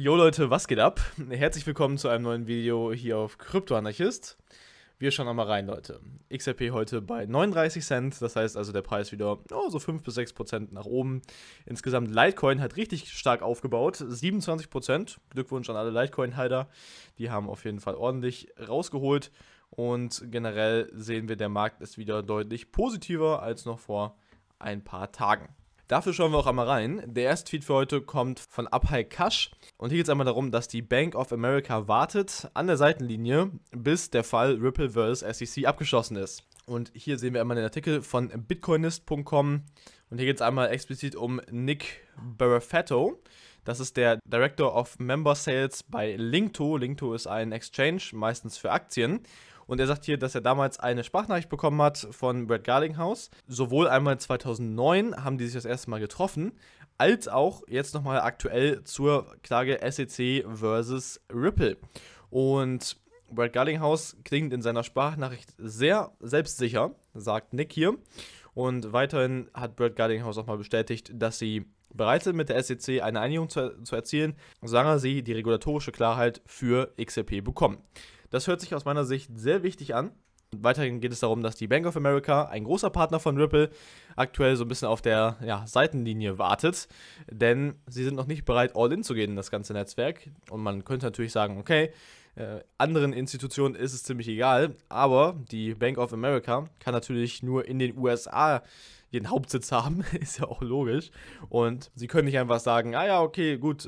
Jo Leute, was geht ab? Herzlich willkommen zu einem neuen Video hier auf Kryptoanarchist. Wir schauen einmal rein, Leute. XRP heute bei 39 Cent, das heißt also der Preis wieder oh, so 5 bis 6 Prozent nach oben. Insgesamt Litecoin hat richtig stark aufgebaut, 27 Prozent. Glückwunsch an alle Litecoin-Halter, die haben auf jeden Fall ordentlich rausgeholt. Und generell sehen wir, der Markt ist wieder deutlich positiver als noch vor ein paar Tagen. Dafür schauen wir auch einmal rein. Der erste Tweet für heute kommt von Abhay Kash. Und hier geht es einmal darum, dass die Bank of America wartet an der Seitenlinie, bis der Fall Ripple vs. SEC abgeschlossen ist. Und hier sehen wir einmal den Artikel von bitcoinist.com. Und hier geht es einmal explizit um Nick Barafetto. Das ist der Director of Member Sales bei Linkto. Linkto ist ein Exchange, meistens für Aktien. Und er sagt hier, dass er damals eine Sprachnachricht bekommen hat von Brad Garlinghouse. Sowohl einmal 2009 haben die sich das erste Mal getroffen, als auch jetzt nochmal aktuell zur Klage SEC versus Ripple. Und Brad Garlinghouse klingt in seiner Sprachnachricht sehr selbstsicher, sagt Nick hier. Und weiterhin hat Brad Gardinghaus auch mal bestätigt, dass sie bereit sind, mit der SEC eine Einigung zu, zu erzielen, solange sie die regulatorische Klarheit für XRP e bekommen. Das hört sich aus meiner Sicht sehr wichtig an, Weiterhin geht es darum, dass die Bank of America, ein großer Partner von Ripple, aktuell so ein bisschen auf der ja, Seitenlinie wartet, denn sie sind noch nicht bereit, all in zu gehen in das ganze Netzwerk. Und man könnte natürlich sagen, okay, äh, anderen Institutionen ist es ziemlich egal, aber die Bank of America kann natürlich nur in den USA den Hauptsitz haben, ist ja auch logisch. Und sie können nicht einfach sagen, ah ja, okay, gut,